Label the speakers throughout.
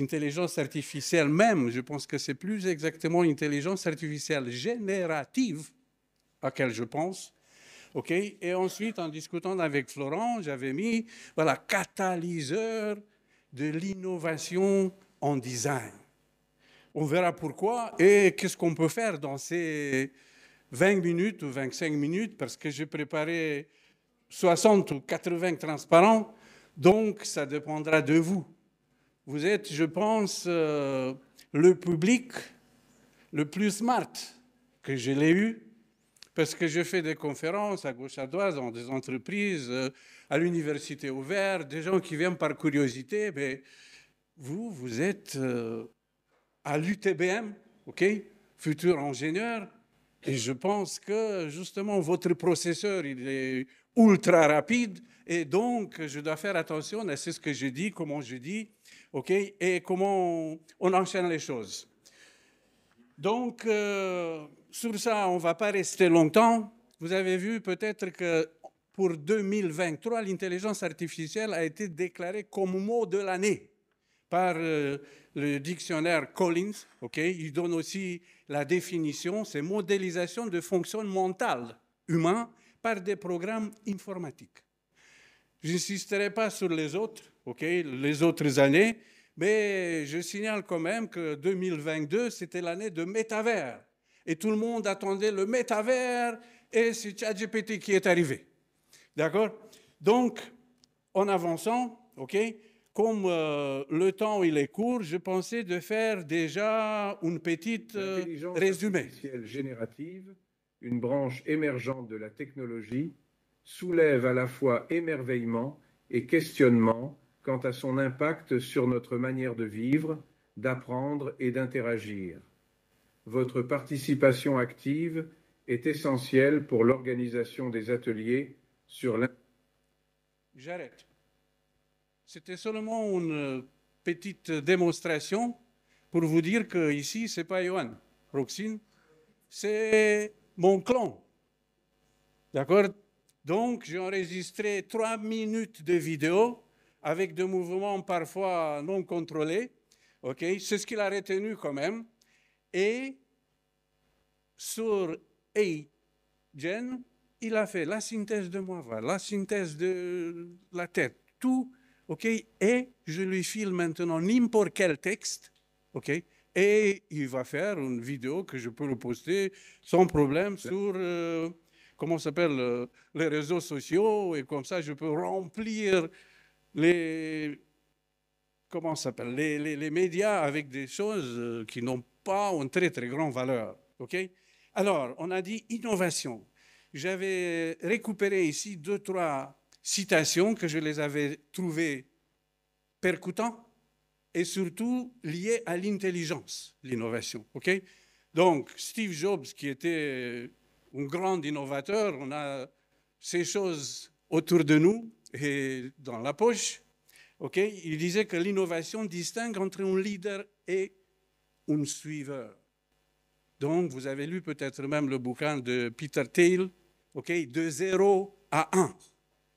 Speaker 1: intelligence artificielle même, je pense que c'est plus exactement intelligence artificielle générative à laquelle je pense. ok Et ensuite, en discutant avec Florent, j'avais mis, voilà, catalyseur de l'innovation en design. On verra pourquoi et qu'est-ce qu'on peut faire dans ces 20 minutes ou 25 minutes, parce que j'ai préparé 60 ou 80 transparents, donc ça dépendra de vous. Vous êtes, je pense, euh, le public le plus smart que je l'ai eu, parce que je fais des conférences à gauche à droite dans des entreprises, euh, à l'université ouverte, des gens qui viennent par curiosité. Mais vous, vous êtes euh, à l'UTBM, OK Futur ingénieur. Et je pense que justement, votre processeur, il est ultra rapide. Et donc, je dois faire attention c'est ce que je dis, comment je dis. OK Et comment on, enchaîne les choses. Donc, euh, sur ça, on ne va pas rester longtemps. Vous avez vu peut-être que pour 2023, l'intelligence artificielle a été déclarée comme mot de l'année par euh, le dictionnaire Collins. Il donne aussi la définition, c'est modélisation de fonctions mentales humaines par des programmes informatiques. Je n'insisterai pas sur les autres, OK, les autres années, mais je signale quand même que 2022, c'était l'année de métavers. Et tout le monde attendait le métavers et c'est ChatGPT qui est arrivé. D'accord Donc, en avançant, OK comme euh, le temps il est court, je pensais de faire déjà une petite euh, résumé. générative, une branche émergente de la technologie soulève à la fois émerveillement et questionnement quant à son impact sur notre manière de vivre, d'apprendre et d'interagir. Votre participation active est essentielle pour l'organisation des ateliers sur l'impact. J'arrête. C'était seulement une petite démonstration pour vous dire que ici, c'est pas Johan Roxine, c'est mon clan. D'accord donc, j'ai enregistré trois minutes de vidéo avec des mouvements parfois non contrôlés. ok C'est ce qu'il a retenu quand même. Et sur A-Gen, il a fait la synthèse de moi, la synthèse de la tête, tout. ok Et je lui file maintenant n'importe quel texte. ok et il va faire une vidéo que je peux le poster sans problème sur... Euh, comment s'appelle, euh, les réseaux sociaux, et comme ça, je peux remplir les, comment s'appelle, les, médias avec des choses euh, qui n'ont pas une très, très grande valeur. OK Alors, on a dit innovation. J'avais récupéré ici deux, trois citations que je les avais trouvées percutantes et surtout liées à l'intelligence, l'innovation. OK Donc, Steve Jobs, qui était un grand innovateur, on a ces choses autour de nous et dans la poche. Okay Il disait que l'innovation distingue entre un leader et un suiveur. Donc, vous avez lu peut-être même le bouquin de Peter Thiel, okay de 0 à 1.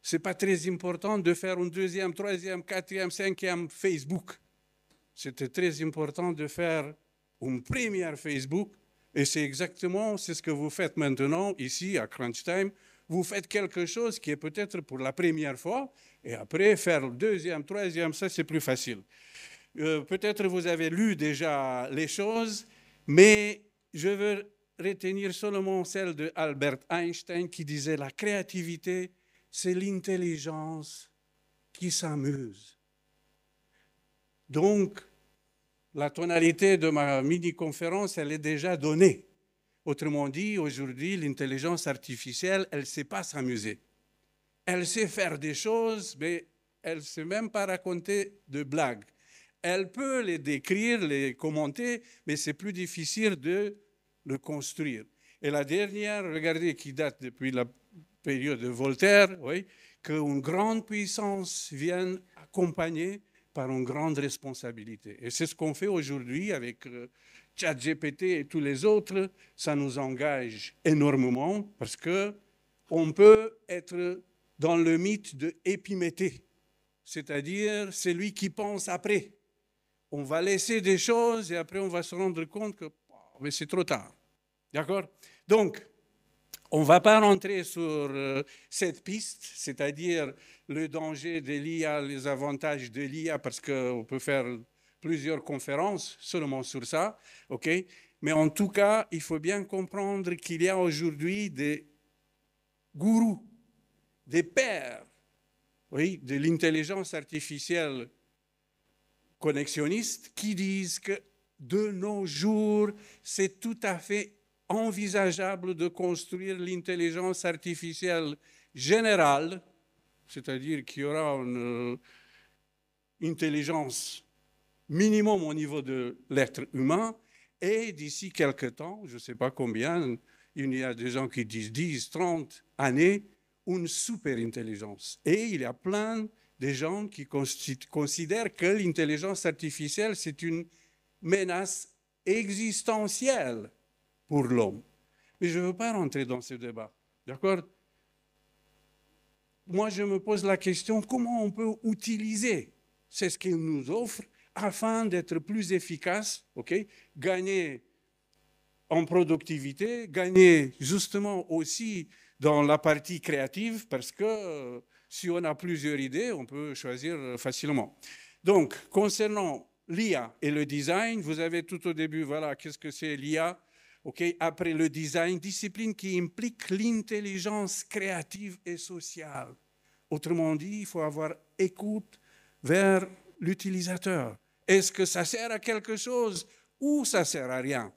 Speaker 1: Ce n'est pas très important de faire un deuxième, troisième, quatrième, cinquième Facebook. C'était très important de faire une première Facebook et c'est exactement ce que vous faites maintenant ici à Crunch Time. Vous faites quelque chose qui est peut-être pour la première fois, et après faire le deuxième, troisième, ça c'est plus facile. Euh, peut-être vous avez lu déjà les choses, mais je veux retenir seulement celle de Albert Einstein qui disait la créativité, c'est l'intelligence qui s'amuse. Donc, la tonalité de ma mini-conférence, elle est déjà donnée. Autrement dit, aujourd'hui, l'intelligence artificielle, elle ne sait pas s'amuser. Elle sait faire des choses, mais elle ne sait même pas raconter de blagues. Elle peut les décrire, les commenter, mais c'est plus difficile de le construire. Et la dernière, regardez, qui date depuis la période de Voltaire, oui, qu'une grande puissance vienne accompagner par une grande responsabilité. Et c'est ce qu'on fait aujourd'hui avec euh, ChatGPT et tous les autres. Ça nous engage énormément parce que on peut être dans le mythe de épiméthée, c'est-à-dire celui qui pense après. On va laisser des choses et après on va se rendre compte que oh, mais c'est trop tard. D'accord Donc, on ne va pas rentrer sur euh, cette piste, c'est-à-dire le danger de l'IA, les avantages de l'IA, parce qu'on peut faire plusieurs conférences seulement sur ça, ok Mais en tout cas, il faut bien comprendre qu'il y a aujourd'hui des gourous, des pères, oui, de l'intelligence artificielle connexionniste qui disent que de nos jours, c'est tout à fait envisageable de construire l'intelligence artificielle générale, c'est-à-dire qu'il y aura une euh, intelligence minimum au niveau de l'être humain, et d'ici quelques temps, je ne sais pas combien, il y a des gens qui disent 10, 30 années, une super-intelligence. Et il y a plein de gens qui considèrent que l'intelligence artificielle, c'est une menace existentielle pour l'homme. Mais je ne veux pas rentrer dans ce débat. D'accord Moi, je me pose la question, comment on peut utiliser ce qu'il nous offre afin d'être plus efficace, ok gagner en productivité, gagner justement aussi dans la partie créative, parce que euh, si on a plusieurs idées, on peut choisir euh, facilement. Donc, concernant l'IA et le design, vous avez tout au début, voilà, qu'est-ce que c'est l'IA après le design, discipline qui implique l'intelligence créative et sociale. Autrement dit, il faut avoir écoute vers l'utilisateur. Est-ce que ça sert à quelque chose ou ça sert à rien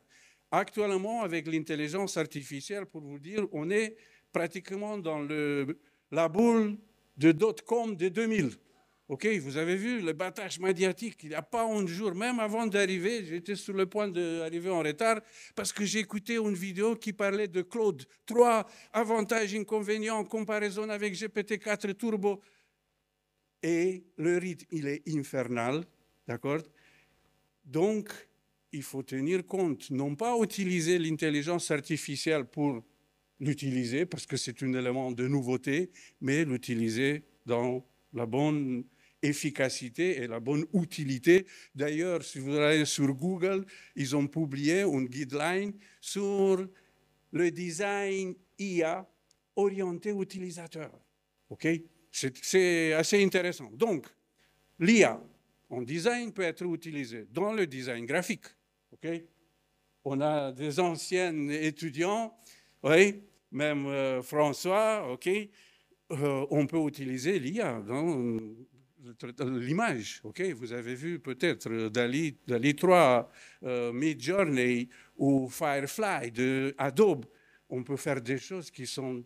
Speaker 1: Actuellement, avec l'intelligence artificielle, pour vous dire, on est pratiquement dans le, la boule de dot-com de 2000. OK, vous avez vu le battage médiatique, il n'y a pas un jours, même avant d'arriver, j'étais sur le point d'arriver en retard parce que j'écoutais une vidéo qui parlait de Claude. Trois avantages inconvénients en comparaison avec GPT-4 Turbo. Et le rythme, il est infernal, d'accord Donc, il faut tenir compte, non pas utiliser l'intelligence artificielle pour l'utiliser, parce que c'est un élément de nouveauté, mais l'utiliser dans la bonne efficacité et la bonne utilité. D'ailleurs, si vous allez sur Google, ils ont publié une guideline sur le design IA orienté utilisateur. OK C'est assez intéressant. Donc, l'IA en design peut être utilisée dans le design graphique. OK On a des anciens étudiants, oui, même euh, François, OK euh, on peut utiliser l'IA dans l'image, ok Vous avez vu peut-être Dali, 3, euh, Mid Journey ou Firefly de Adobe. On peut faire des choses qui sont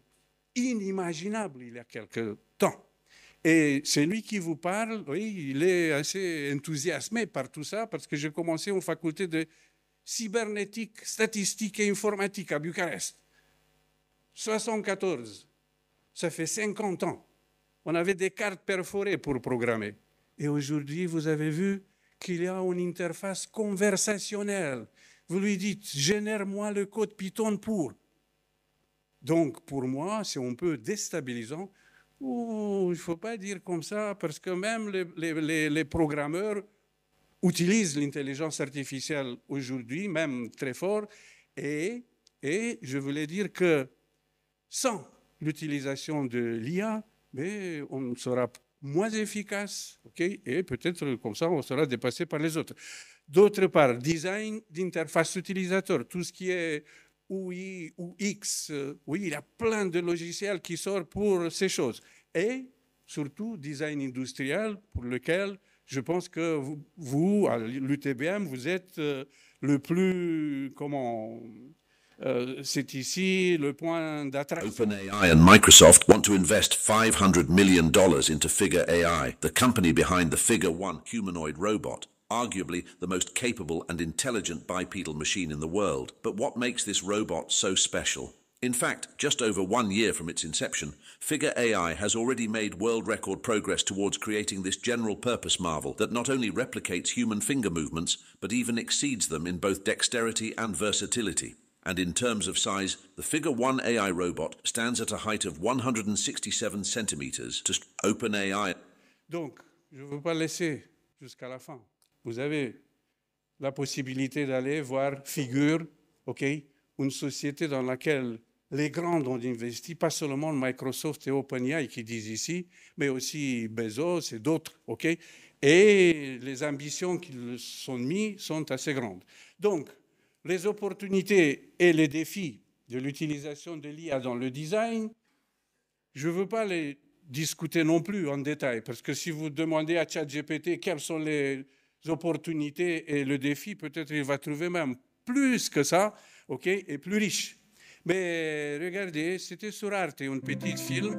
Speaker 1: inimaginables il y a quelques temps. Et c'est lui qui vous parle, oui, il est assez enthousiasmé par tout ça parce que j'ai commencé en faculté de cybernétique, statistique et informatique à Bucarest. 74, ça fait 50 ans. On avait des cartes perforées pour programmer. Et aujourd'hui, vous avez vu qu'il y a une interface conversationnelle. Vous lui dites, génère-moi le code Python pour. Donc, pour moi, c'est un peu déstabilisant. il ne faut pas dire comme ça, parce que même les, programmeurs utilisent l'intelligence artificielle aujourd'hui, même très fort. et je voulais dire que sans l'utilisation de l'IA, mais on sera moins efficace, ok, et peut-être comme ça, on sera dépassé par les autres. D'autre part, design d'interface utilisateur, tout ce qui est UI ou X, oui, il y a plein de logiciels qui sortent pour ces choses. Et surtout, design industriel, pour lequel je pense que vous, vous à l'UTBM, vous êtes euh, le plus, comment, Euh, c'est ici le point d'attraction. OpenAI and Microsoft want to invest $500 million into Figure AI, the company behind the Figure 1 humanoid robot, arguably the most capable and intelligent bipedal machine in the world. But what makes this robot so special? In fact, just over one year from its inception, Figure AI has already made world record progress towards creating this general purpose marvel that not only replicates human finger movements, but even exceeds them in both dexterity and versatility. And in terms of size, the Figure 1 AI robot stands at a 167 cm Donc, je ne veux pas laisser jusqu'à la fin. Vous avez la possibilité d'aller voir figure, OK, une société dans laquelle les grands ont investi, pas seulement Microsoft et OpenAI qui disent ici, mais aussi Bezos et d'autres, OK Et les ambitions qu'ils sont mis sont assez grandes. Donc, les opportunités et les défis de l'utilisation de l'IA dans le design, je ne veux pas les discuter non plus en détail, parce que si vous demandez à ChatGPT quelles sont les opportunités et le défi, peut-être il va trouver même plus que ça, ok, et plus riche. Mais regardez, c'était sur Arte, un petit film.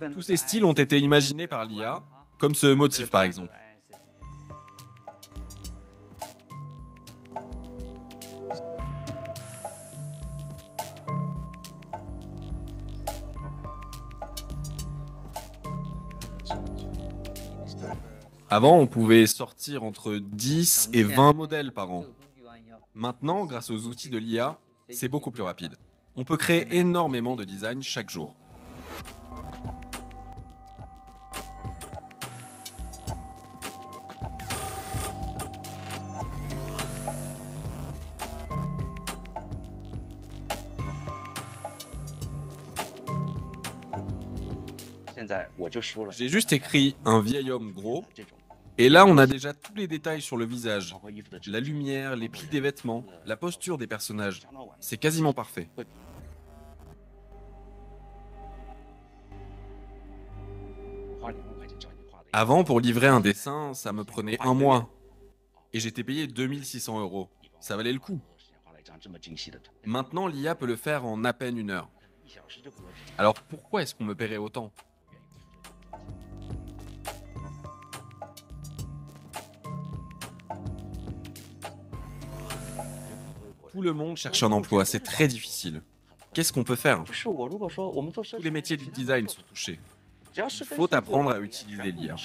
Speaker 1: Bah, Tous ces bah,
Speaker 2: styles ont été imaginés par l'IA, comme ce motif par exemple. Avant, on pouvait sortir entre 10 et 20 modèles par an. Maintenant, grâce aux outils de l'IA, c'est beaucoup plus rapide. On peut créer énormément de designs chaque jour. J'ai juste écrit un vieil homme gros. Et là, on a déjà tous les détails sur le visage. La lumière, les plis des vêtements, la posture des personnages. C'est quasiment parfait. Avant, pour livrer un dessin, ça me prenait un mois. Et j'étais payé 2600 euros. Ça valait le coup. Maintenant, l'IA peut le faire en à peine une heure. Alors pourquoi est-ce qu'on me paierait autant Tout le monde cherche un emploi, c'est très difficile. Qu'est-ce qu'on peut faire hein, Tous les métiers du design sont touchés.
Speaker 1: faut apprendre à utiliser l'IA.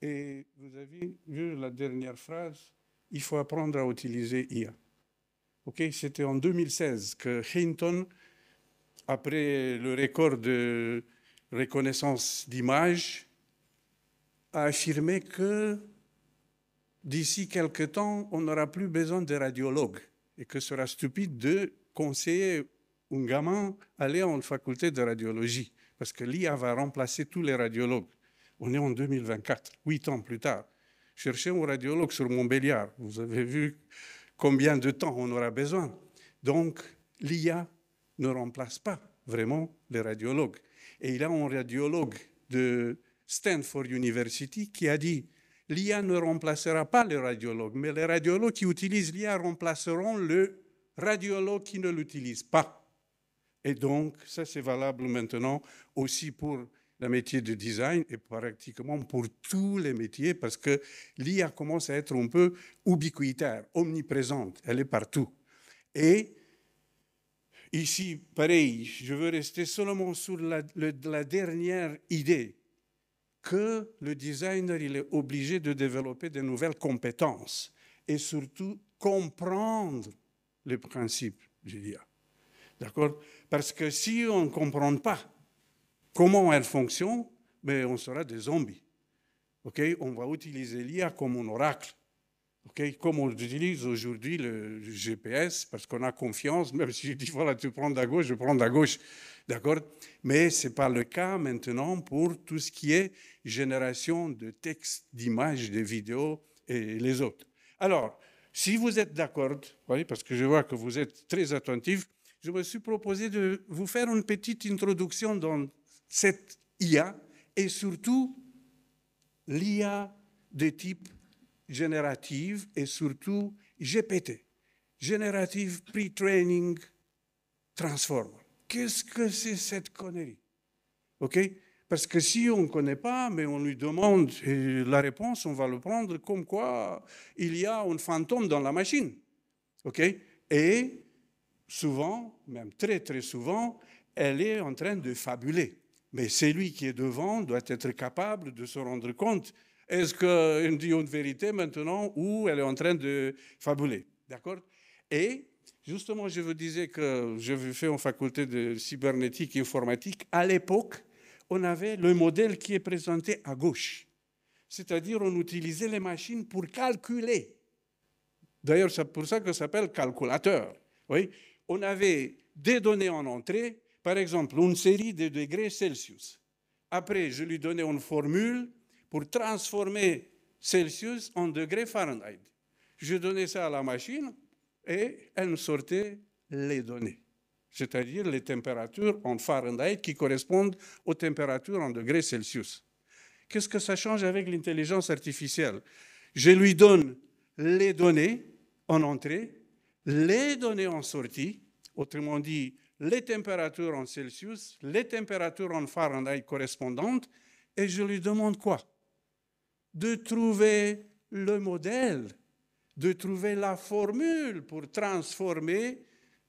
Speaker 1: Et vous avez vu la dernière phrase, il faut apprendre à utiliser l'IA. Ok, C'était en 2016 que Hinton, après le record de reconnaissance d'images, a affirmé que d'ici quelques temps, on n'aura plus besoin de radiologues et que sera stupide de conseiller un gamin aller en faculté de radiologie parce que l'IA va remplacer tous les radiologues. On est en 2024, huit ans plus tard. Cherchez un radiologue sur Montbéliard. Vous avez vu combien de temps on aura besoin. Donc, l'IA ne remplace pas vraiment les radiologues. Et il y a un radiologue de Stanford University qui a dit l'IA ne remplacera pas les radiologues, mais les radiologues qui utilisent l'IA remplaceront le radiologue qui ne l'utilise pas. Et donc, ça, c'est valable maintenant aussi pour le métier de design et pratiquement pour tous les métiers, parce que l'IA commence à être un peu ubiquitaire, omniprésente, elle est partout. Et ici, pareil, je veux rester seulement sur la, la dernière idée que le designer il est obligé de développer de nouvelles compétences et surtout comprendre les principes de l'IA. D'accord Parce que si on ne comprend pas comment elle fonctionne, mais ben, on sera des zombies. ok on va utiliser l'IA comme un oracle comme on utilise aujourd'hui le GPS, parce qu'on a confiance, même si je dis, voilà, tu prends à gauche, je prends à gauche, d'accord Mais ce n'est pas le cas maintenant pour tout ce qui est génération de textes, d'images, de vidéos et les autres. Alors, si vous êtes d'accord, oui, parce que je vois que vous êtes très attentif, je me suis proposé de vous faire une petite introduction dans cette IA et surtout l'IA de type générative et surtout GPT, Générative Pre-Training Transformer. Qu'est-ce que c'est cette connerie OK Parce que si on ne connaît pas, mais on lui demande la réponse, on va le prendre comme quoi il y a un fantôme dans la machine. OK Et souvent, même très très souvent, elle est en train de fabuler. Mais celui qui est devant doit être capable de se rendre compte est-ce me dit une vérité maintenant ou elle est en train de fabuler D'accord Et justement, je vous disais que je fais en faculté de cybernétique et informatique. À l'époque, on avait le modèle qui est présenté à gauche. C'est-à-dire, on utilisait les machines pour calculer. D'ailleurs, c'est pour ça que ça s'appelle calculateur. Oui. On avait des données en entrée, par exemple, une série de degrés Celsius. Après, je lui donnais une formule pour transformer Celsius en degrés Fahrenheit. Je donnais ça à la machine et elle me sortait les données, c'est-à-dire les températures en Fahrenheit qui correspondent aux températures en degrés Celsius. Qu'est-ce que ça change avec l'intelligence artificielle Je lui donne les données en entrée, les données en sortie, autrement dit, les températures en Celsius, les températures en Fahrenheit correspondantes, et je lui demande quoi de trouver le modèle, de trouver la formule pour transformer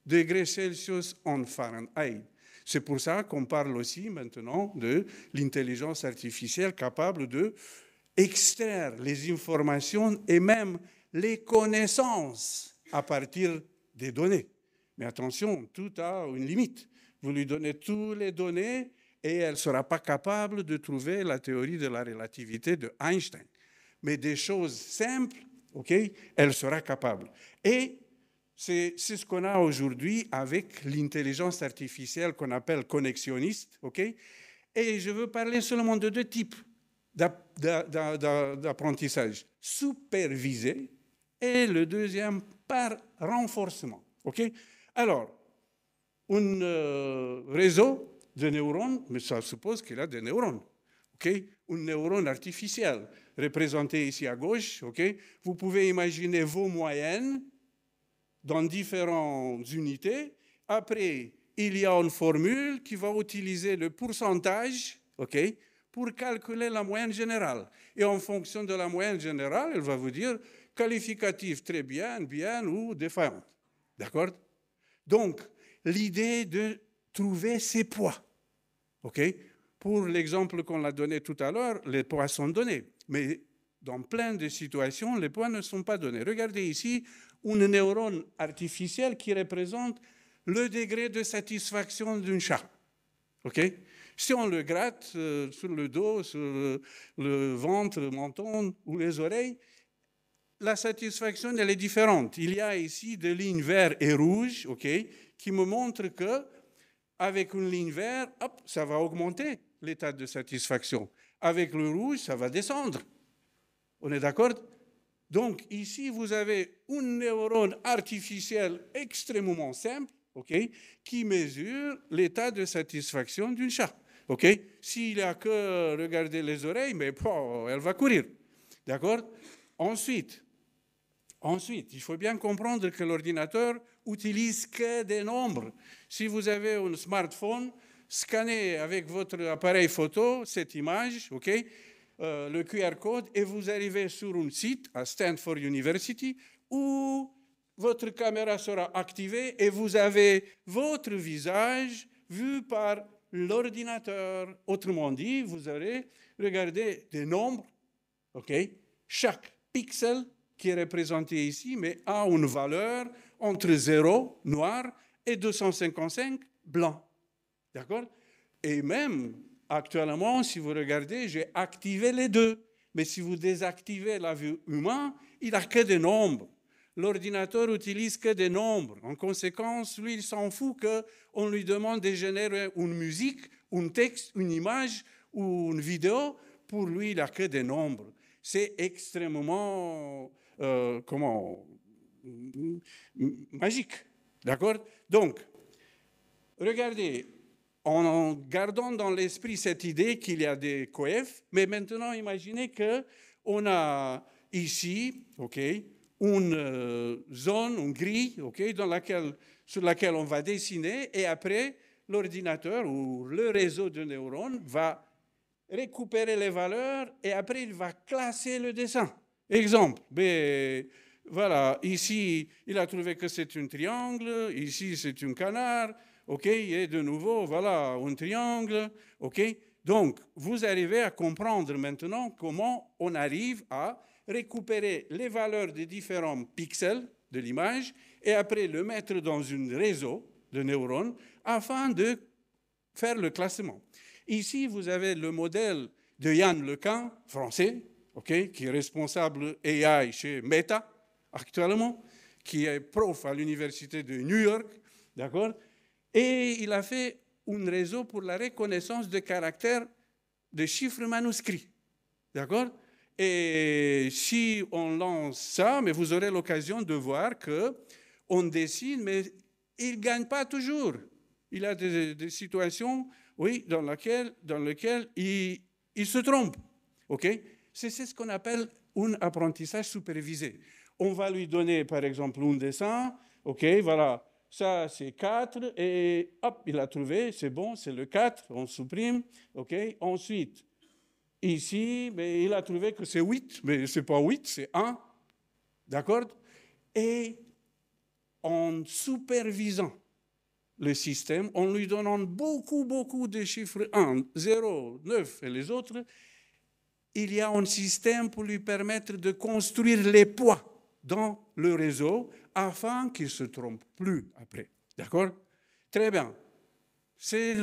Speaker 1: degrés Celsius en Fahrenheit. C'est pour ça qu'on parle aussi maintenant de l'intelligence artificielle capable de extraire les informations et même les connaissances à partir des données. Mais attention, tout a une limite. Vous lui donnez toutes les données, et elle ne sera pas capable de trouver la théorie de la relativité de Einstein. Mais des choses simples, ok, elle sera capable. Et c'est ce qu'on a aujourd'hui avec l'intelligence artificielle qu'on appelle connexionniste, ok. Et je veux parler seulement de deux types d'apprentissage supervisé et le deuxième par renforcement. ok. Alors, un euh, réseau des neurones, mais ça suppose qu'il a des neurones. OK un neurone artificiel, représenté ici à gauche. OK Vous pouvez imaginer vos moyennes dans différentes unités. Après, il y a une formule qui va utiliser le pourcentage OK pour calculer la moyenne générale. Et en fonction de la moyenne générale, elle va vous dire qualificatif très bien, bien ou défaillante. D'accord Donc, l'idée de trouver ses poids. OK Pour l'exemple qu'on a donné tout à l'heure, les poids sont donnés. Mais dans plein de situations, les poids ne sont pas donnés. Regardez ici une neurone artificielle qui représente le degré de satisfaction d'un chat. OK si on le gratte euh, sur le dos, sur le, ventre, le menton ou les oreilles, la satisfaction elle est différente. Il y a ici des lignes vertes et rouges, ok, qui me montrent que avec une ligne verte, hop, ça va augmenter l'état de satisfaction. Avec le rouge, ça va descendre. On est d'accord Donc ici, vous avez une neurone artificielle extrêmement simple ok, qui mesure l'état de satisfaction d'une chat ok S'il a que regarder les oreilles, mais pas, elle va courir. D'accord Ensuite, Ensuite, il faut bien comprendre que l'ordinateur utilise que des nombres. Si vous avez un smartphone, scannez avec votre appareil photo cette image, ok, euh, le QR code, et vous arrivez sur un site à Stanford University où votre caméra sera activée et vous avez votre visage vu par l'ordinateur. Autrement dit, vous allez regarder des nombres, ok, chaque pixel qui est représenté ici, mais a une valeur entre 0, noir, et 255, blanc. D'accord Et même, actuellement, si vous regardez, j'ai activé les deux. Mais si vous désactivez la vue humaine, il n'a que des nombres. L'ordinateur utilise que des nombres. En conséquence, lui, il s'en fout qu'on lui demande de générer une musique, un texte, une image ou une vidéo. Pour lui, il n'a que des nombres. C'est extrêmement euh, comment, magique. D'accord Donc, regardez, en gardant dans l'esprit cette idée qu'il y a des coefs, mais maintenant imaginez que on a ici, ok, une euh, zone, une grille, ok, dans laquelle, sur laquelle on va dessiner, et après l'ordinateur ou le réseau de neurones va récupérer les valeurs et après il va classer le dessin. Exemple, ben, voilà, ici, il a trouvé que c'est un triangle, ici, c'est un canard, OK, et de nouveau, voilà, un triangle, OK. Donc, vous arrivez à comprendre maintenant comment on arrive à récupérer les valeurs des différents pixels de l'image et après le mettre dans un réseau de neurones afin de faire le classement. Ici, vous avez le modèle de Yann Lequin, français, qui est responsable AI chez Meta actuellement, qui est prof à l'université de New York, d'accord Et il a fait un réseau pour la reconnaissance de caractères de chiffres manuscrits, d'accord Et si on lance ça, mais vous aurez l'occasion de voir que on dessine, mais il gagne pas toujours. Il a des, situations, oui, dans lesquelles, dans lequel, il, il se trompe, ok c'est ce qu'on appelle un apprentissage supervisé. On va lui donner, par exemple, un dessin. OK, voilà, ça c'est 4, et hop, il a trouvé, c'est bon, c'est le 4, on supprime. OK, ensuite, ici, mais il a trouvé que c'est 8, mais ce n'est pas 8, c'est 1. D'accord Et en supervisant le système, en lui donnant beaucoup, beaucoup de chiffres 1, 0, 9 et les autres, il y a un système pour lui permettre de construire les poids dans le réseau afin qu'il ne se trompe plus après. D'accord Très bien. C'est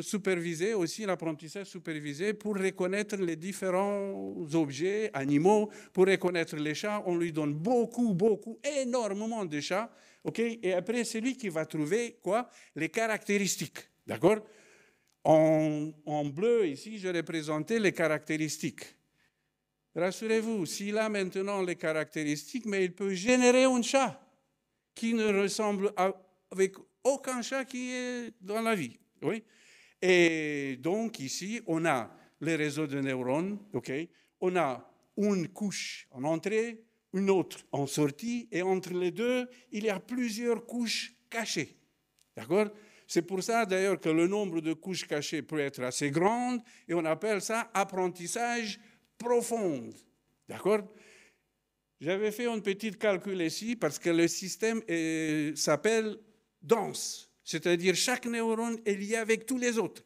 Speaker 1: supervisé aussi, l'apprentissage supervisé, pour reconnaître les différents objets, animaux, pour reconnaître les chats. On lui donne beaucoup, beaucoup, énormément de chats. ok Et après, c'est lui qui va trouver quoi Les caractéristiques. D'accord en, bleu, ici, je représentais les caractéristiques. Rassurez-vous, s'il a maintenant les caractéristiques, mais il peut générer un chat qui ne ressemble à, avec aucun chat qui est dans la vie. Oui. Et donc ici, on a les réseaux de neurones, ok. On a une couche en entrée, une autre en sortie, et entre les deux, il y a plusieurs couches cachées. D'accord c'est pour ça d'ailleurs que le nombre de couches cachées peut être assez grand et on appelle ça apprentissage profond. D'accord J'avais fait un petit calcul ici parce que le système s'appelle dense, c'est-à-dire chaque neurone est lié avec tous les autres.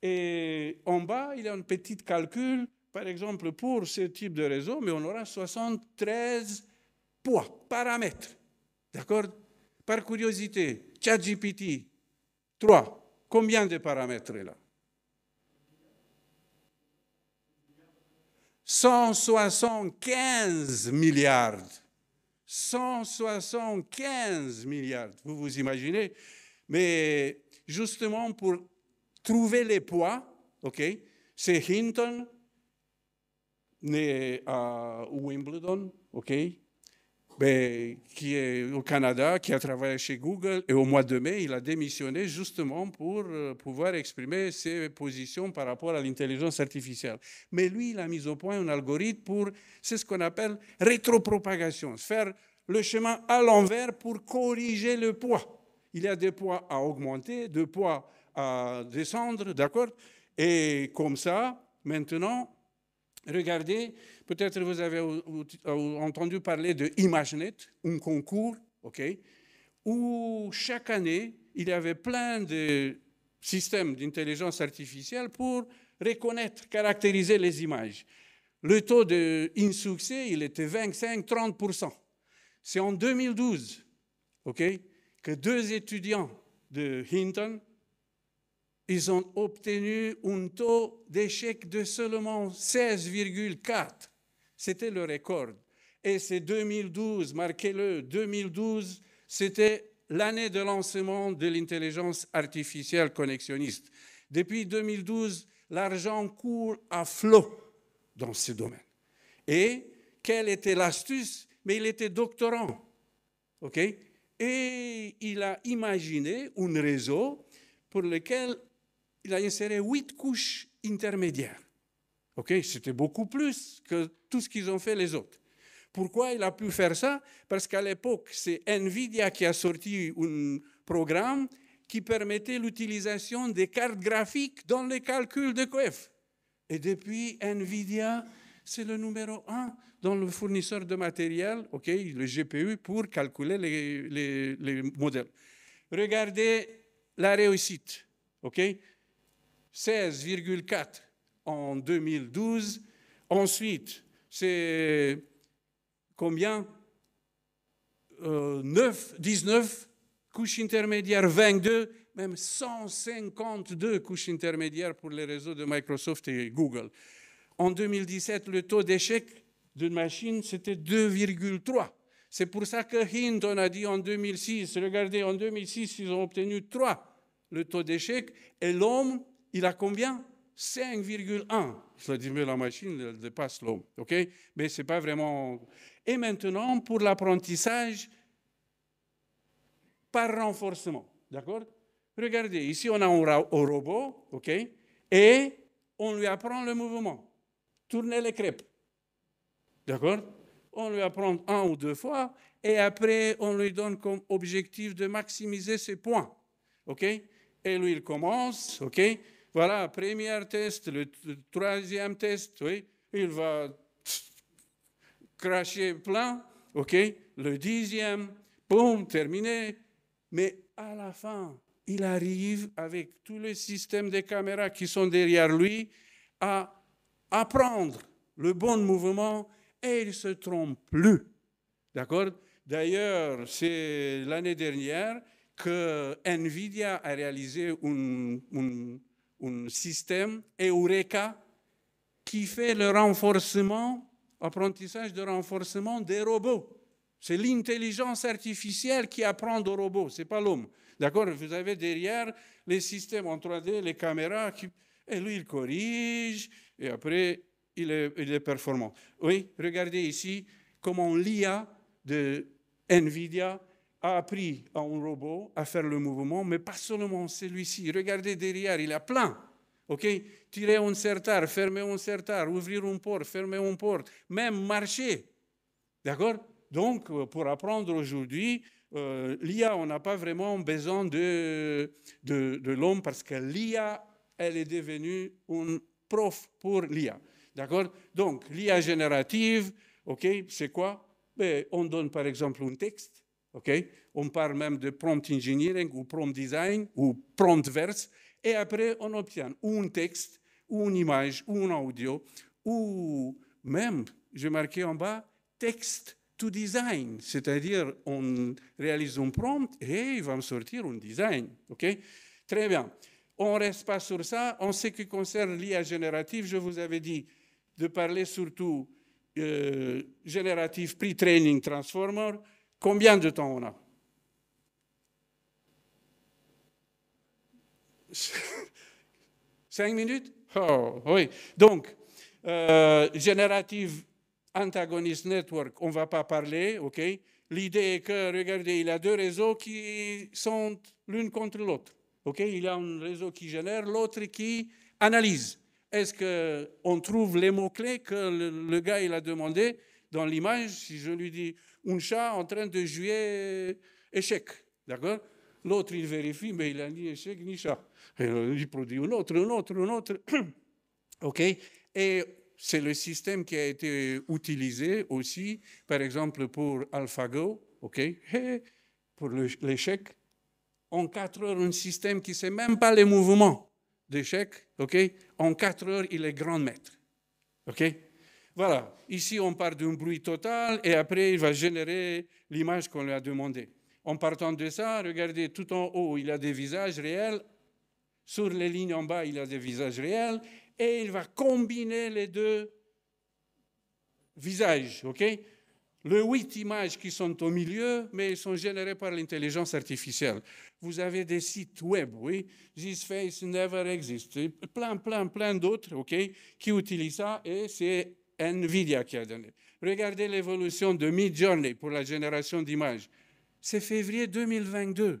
Speaker 1: Et en bas, il y a un petit calcul, par exemple, pour ce type de réseau, mais on aura 73 poids, paramètres. D'accord Par curiosité, ChatGPT, Trois. Combien de paramètres là 175 milliards. 175 milliards. Vous vous imaginez Mais justement, pour trouver les poids, OK, c'est Hinton, né à Wimbledon, OK, ben, qui est au Canada, qui a travaillé chez Google, et au mois de mai, il a démissionné justement pour euh, pouvoir exprimer ses positions par rapport à l'intelligence artificielle. Mais lui, il a mis au point un algorithme pour, c'est ce qu'on appelle rétropropagation, faire le chemin à l'envers pour corriger le poids. Il y a des poids à augmenter, des poids à descendre, d'accord Et comme ça, maintenant, regardez, Peut-être vous avez euh, entendu parler de ImageNet, un concours, ok, où chaque année, il y avait plein de systèmes d'intelligence artificielle pour reconnaître, caractériser les images. Le taux d'insuccès, il était 25-30%. C'est en 2012 ok, que deux étudiants de Hinton, ils ont obtenu un taux d'échec de seulement 16,4. C'était le record. Et c'est 2012, marquez-le, 2012, c'était l'année de lancement de l'intelligence artificielle connexionniste. Depuis 2012, l'argent court à flot dans ce domaine. Et quelle était l'astuce Mais il était doctorant. OK Et il a imaginé un réseau pour lequel il a inséré huit couches intermédiaires. OK C'était beaucoup plus que tout ce qu'ils ont fait les autres. Pourquoi il a pu faire ça Parce qu'à l'époque, c'est Nvidia qui a sorti un programme qui permettait l'utilisation des cartes graphiques dans les calculs de COEF. Et depuis, Nvidia, c'est le numéro un dans le fournisseur de matériel, OK, le GPU, pour calculer les, les modèles. Regardez la réussite, OK 16,4 en 2012. Ensuite, c'est combien 9, euh, 19 couches intermédiaires, 22, même 152 couches intermédiaires pour les réseaux de Microsoft et Google. En 2017, le taux d'échec d'une machine, c'était 2,3. C'est pour ça que Hinton a dit en 2006, regardez, en 2006, ils ont obtenu 3 le taux d'échec, et l'homme, il a combien 5,1. Je le dis, mais la machine dépasse l'eau OK Mais ce n'est pas vraiment. Et maintenant, pour l'apprentissage par renforcement. D'accord Regardez, ici, on a un, robot. OK Et on lui apprend le mouvement. Tourner les crêpes. D'accord On lui apprend un ou deux fois. Et après, on lui donne comme objectif de maximiser ses points. OK Et lui, il commence. OK voilà, premier test, le troisième test, oui, il va cracher plein, OK Le dixième, boum, terminé. Mais à la fin, il arrive avec tous les systèmes des caméras qui sont derrière lui à apprendre le bon mouvement et il se trompe plus. D'accord D'ailleurs, c'est l'année dernière que NVIDIA a réalisé un une, un système Eureka qui fait le renforcement, apprentissage de renforcement des robots. C'est l'intelligence artificielle qui apprend aux robots, ce n'est pas l'homme. D'accord Vous avez derrière les systèmes en 3D, les caméras, qui... et lui, il corrige, et après, il il est performant. Oui, regardez ici comment l'IA de NVIDIA a appris à un robot à faire le mouvement, mais pas seulement celui-ci. Regardez derrière, il y a plein. OK Tirer un sertard, fermer un sertard, ouvrir un port, fermer un porte, même marcher. D'accord Donc, euh, pour apprendre aujourd'hui, euh, l'IA, on n'a pas vraiment besoin de, de, l'homme parce que l'IA, elle est devenue un prof pour l'IA. D'accord Donc, l'IA générative, OK, c'est quoi ben, On donne par exemple un texte on parle même de prompt engineering ou prompt design ou prompt verse. Et après, on obtient un texte, une image, un audio, ou même, j'ai marqué en bas, texte to design. C'est-à-dire, on réalise un prompt et il va me sortir un design. Très bien. On ne reste pas sur ça. En ce qui concerne l'IA générative, je vous avais dit de parler surtout euh, générative pre-training transformer Combien de temps on a Cinq minutes oh, Oui. Donc, générative euh, Generative Antagonist Network, on ne va pas parler, OK L'idée est que, regardez, il y a deux réseaux qui sont l'une contre l'autre. OK Il y a un réseau qui génère, l'autre qui analyse. Est-ce qu'on trouve les mots-clés que le, gars il a demandé dans l'image Si je lui dis un chat en train de jouer échec. D'accord L'autre, il vérifie, mais il a ni échec ni chat. il produit un autre, un autre, un autre. OK Et c'est le système qui a été utilisé aussi, par exemple, pour AlphaGo, OK pour l'échec. En quatre heures, un système qui ne sait même pas les mouvements d'échec, OK En quatre heures, il est grand maître. OK voilà, ici on part d'un bruit total et après il va générer l'image qu'on lui a demandé. En partant de ça, regardez, tout en haut, il a des visages réels, sur les lignes en bas, il a des visages réels, et il va combiner les deux visages, OK Le huit images qui sont au milieu, mais elles sont générées par l'intelligence artificielle. Vous avez des sites web, oui This face never exists, plein, plein, plein d'autres, Qui utilisent ça, et c'est Nvidia qui a donné. Regardez l'évolution de Midjourney pour la génération d'images. C'est février 2022.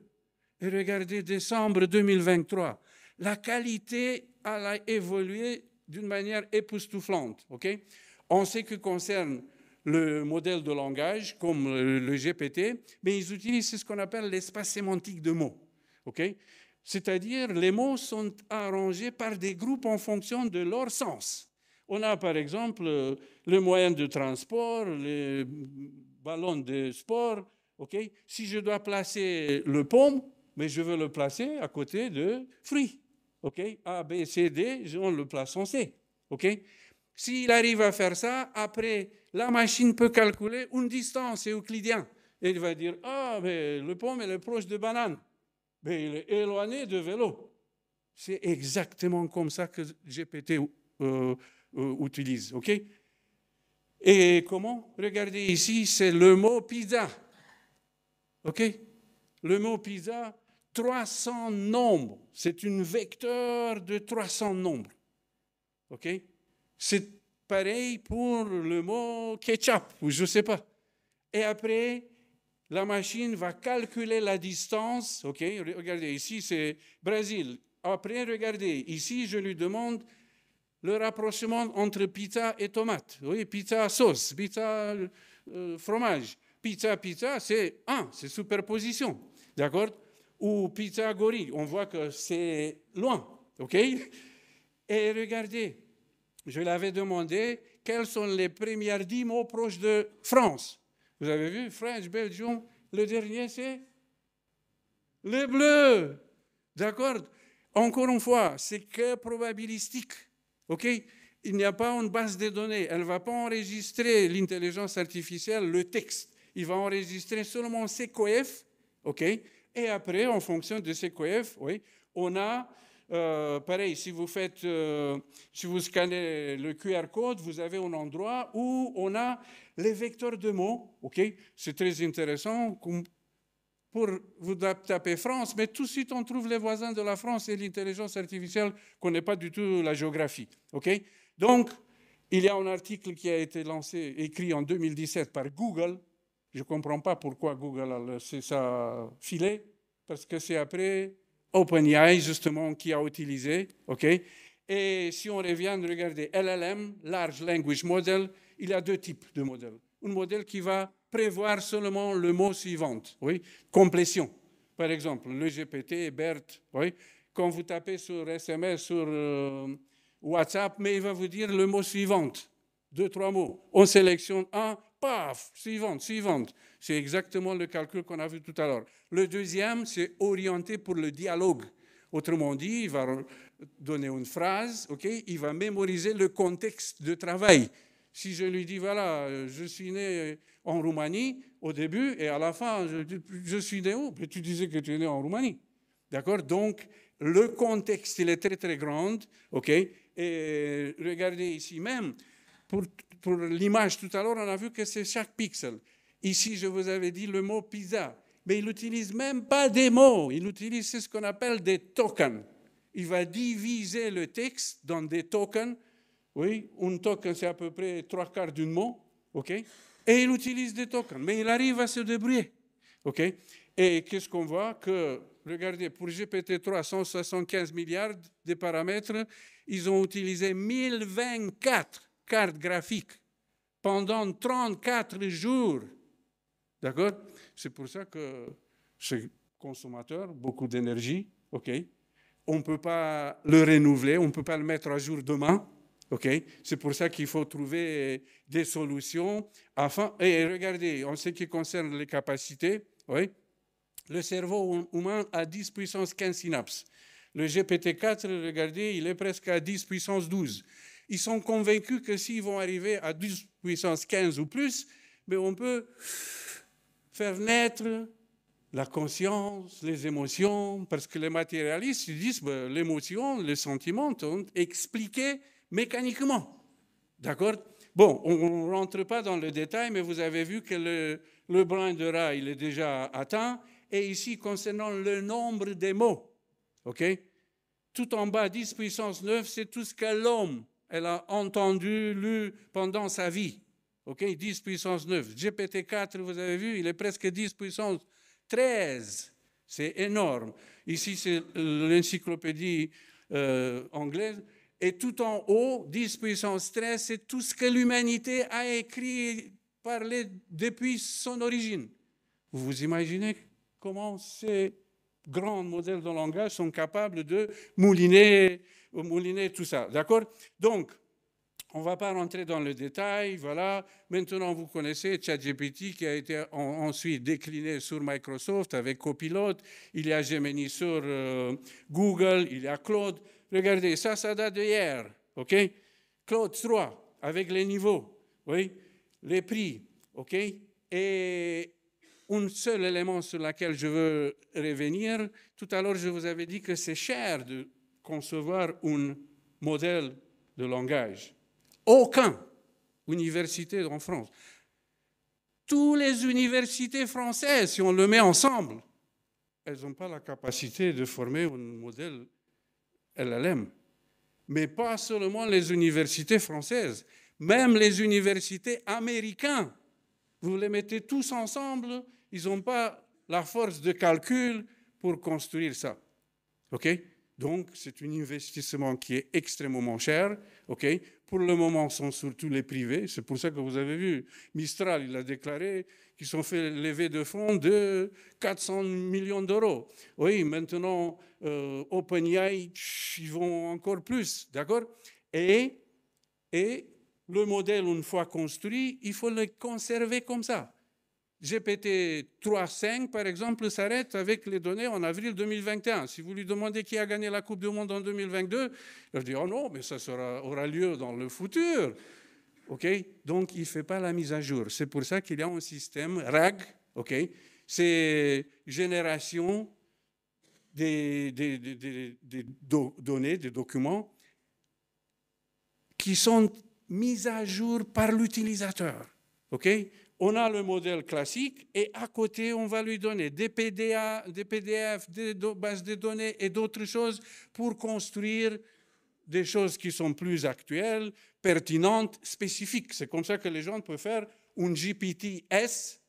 Speaker 1: Et regardez décembre 2023. La qualité a évolué d'une manière époustouflante. On On sait que concerne le modèle de langage, comme le GPT, mais ils utilisent ce qu'on appelle l'espace sémantique de mots. Ok? C'est-à-dire, les mots sont arrangés par des groupes en fonction de leur sens. On a par exemple euh, les moyens de transport, les ballons de sport. Ok, si je dois placer le pomme, mais je veux le placer à côté de fruits. Ok, a, B, C, D, on le place en C. Ok, S'il arrive à faire ça, après, la machine peut calculer une distance euclidienne. Et il va dire, ah, mais le pomme, est proche de banane. Mais il est éloigné de vélo. C'est exactement comme ça que GPT euh, euh, utilise. OK Et comment Regardez ici, c'est le mot pizza. OK Le mot pizza, 300 nombres. C'est une vecteur de 300 nombres. OK C'est pareil pour le mot ketchup, ou je ne sais pas. Et après, la machine va calculer la distance. OK, regardez, ici c'est Brésil. Après, regardez, ici je lui demande le rapprochement entre pizza et tomate. Oui, pizza sauce, pizza euh, fromage, pizza pizza, c'est un, c'est superposition, d'accord Ou pizza gorille, on voit que c'est loin, ok Et regardez, je l'avais demandé quelles sont les premières dix mots proches de France. Vous avez vu, French, Belgium, le dernier c'est le bleu, d'accord Encore une fois, c'est que probabilistique. OK Il n'y a pas une base de données. Elle ne va pas enregistrer l'intelligence artificielle, le texte. Il va enregistrer seulement CQF. OK Et après, en fonction de CQF, oui, on a. Euh, pareil, si vous faites, euh, si vous scannez le QR code, vous avez un endroit où on a les vecteurs de mots. Ok, c'est très intéressant vous taper France, mais tout de suite on trouve les voisins de la France et l'intelligence artificielle connaît pas du tout la géographie. Ok Donc, il y a un article qui a été lancé, écrit en 2017 par Google. Je ne comprends pas pourquoi Google a laissé ça filer, parce que c'est après OpenAI justement qui a utilisé. Ok et si on revient, regarder LLM, Large Language Model, il y a deux types de modèles. Un modèle qui va prévoir seulement le mot suivant, oui, complétion. Par exemple, le GPT BERT, oui, quand vous tapez sur SMS, sur euh, WhatsApp, mais il va vous dire le mot suivant, deux, trois mots. On sélectionne un, paf, suivante, suivante. C'est exactement le calcul qu'on a vu tout à l'heure. Le deuxième, c'est orienté pour le dialogue. Autrement dit, il va donner une phrase, ok, il va mémoriser le contexte de travail si je lui dis, voilà, euh, je suis né euh, en Roumanie au début et à la fin, je, je suis né où Tu disais que tu es né en Roumanie. D'accord Donc, le contexte, il est très, très grand. OK Et regardez ici même, pour, pour l'image tout à l'heure, on a vu que c'est chaque pixel. Ici, je vous avais dit le mot pizza. Mais il n'utilise même pas des mots. Il utilise ce qu'on appelle des tokens. Il va diviser le texte dans des tokens oui, un token, c'est à peu près trois quarts d'une mot, ok Et il utilise des tokens, mais il arrive à se débrouiller, ok Et qu'est-ce qu'on voit Que, regardez, pour GPT-3, 175 milliards de paramètres, ils ont utilisé 1024 cartes graphiques pendant 34 jours, d'accord C'est pour ça que c'est consommateur, beaucoup d'énergie, ok on ne peut pas le renouveler, on ne peut pas le mettre à jour demain, c'est pour ça qu'il faut trouver euh, des solutions afin. Et regardez, en ce qui concerne les capacités, oui, le cerveau hum, humain a 10 puissance 15 synapses. Le GPT-4, regardez, il est presque à 10 puissance 12. Ils sont convaincus que s'ils vont arriver à 10 puissance 15 ou plus, mais ben, on peut faire naître la conscience, les émotions, parce que les matérialistes disent que ben, l'émotion, les sentiments sont expliqués mécaniquement. D'accord Bon, on ne rentre pas dans le détail, mais vous avez vu que le, le brin de rat, il est déjà atteint. Et ici, concernant le nombre des mots, OK Tout en bas, 10 puissance 9, c'est tout ce que l'homme elle a entendu, lu pendant sa vie. OK 10 puissance 9. GPT-4, vous avez vu, il est presque 10 puissance 13. C'est énorme. Ici, c'est l'encyclopédie euh, anglaise. Et tout en haut, 10 puissance 13, c'est tout ce que l'humanité a écrit et parlé depuis son origine. Vous vous imaginez comment ces grands modèles de langage sont capables de mouliner, mouliner tout ça. D'accord Donc, on ne va pas rentrer dans le détail, voilà. Maintenant, vous connaissez ChatGPT qui a été ensuite décliné sur Microsoft avec Copilot. Il y a Gemini sur euh, Google, il y a Claude. Regardez, ça, ça date de hier, OK Claude 3, avec les niveaux, oui, les prix, OK Et un seul élément sur lequel je veux revenir, tout à l'heure, je vous avais dit que c'est cher de concevoir un modèle de langage. Aucun université en France. Toutes les universités françaises, si on le met ensemble, elles n'ont pas la capacité de former un modèle LLM. Mais pas seulement les universités françaises, même les universités américaines. Vous les mettez tous ensemble, ils n'ont pas la force de calcul pour construire ça. OK Donc, c'est un investissement qui est extrêmement cher. OK pour le moment, sont surtout les privés. C'est pour ça que vous avez vu, Mistral, il a déclaré qu'ils sont fait lever de fonds de 400 millions d'euros. Oui, maintenant, euh, OpenAI, ils vont encore plus, d'accord et, et le modèle, une fois construit, il faut le conserver comme ça. GPT 3.5, par exemple, s'arrête avec les données en avril 2021. Si vous lui demandez qui a gagné la Coupe du Monde en 2022, il dit Oh non, mais ça sera, aura lieu dans le futur. OK Donc, il ne fait pas la mise à jour. C'est pour ça qu'il y a un système RAG, OK C'est génération des, données, des documents qui sont mis à jour par l'utilisateur. OK on a le modèle classique et à côté, on va lui donner des, PDA, des PDF, des bases de données et d'autres choses pour construire des choses qui sont plus actuelles, pertinentes, spécifiques. C'est comme ça que les gens peuvent faire un GPT-S,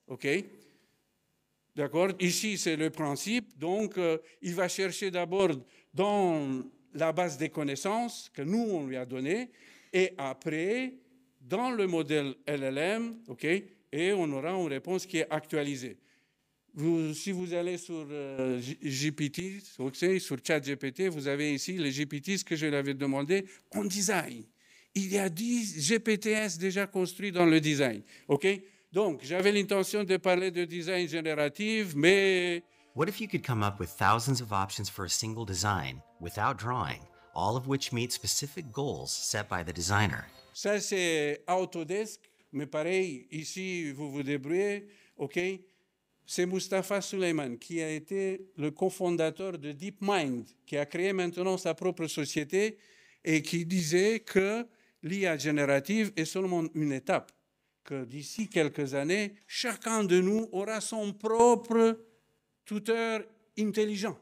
Speaker 1: D'accord Ici, c'est le principe. Donc, euh, il va chercher d'abord dans la base des connaissances que nous, on lui a donnée, et après, dans le modèle LLM, OK et on aura une réponse qui est actualisée. Vous, si vous allez sur euh, GPT, sur, sur ChatGPT, vous avez ici les GPTs que je l'avais demandé en design. Il y a 10 GPTs déjà construits dans le design. OK? Donc, j'avais l'intention de parler de design génératif, mais. What if you could come up with thousands of options for a single design without drawing, all of which meet specific goals set by the designer? Ça, c'est Autodesk mais pareil, ici, vous vous débrouillez, OK c'est Mustafa Suleiman qui a été le cofondateur de DeepMind, qui a créé maintenant sa propre société et qui disait que l'IA générative est seulement une étape, que d'ici quelques années, chacun de nous aura son propre tuteur intelligent,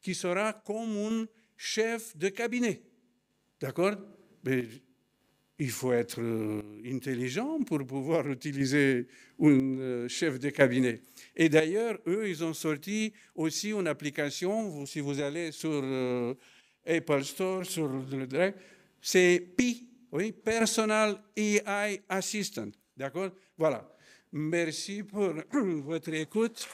Speaker 1: qui sera comme un chef de cabinet. D'accord il faut être euh, intelligent pour pouvoir utiliser un euh, chef de cabinet. Et d'ailleurs, eux, ils ont sorti aussi une application, si vous allez sur euh, Apple Store, sur le c'est PI, oui, Personal AI Assistant. D'accord Voilà. Merci pour votre écoute.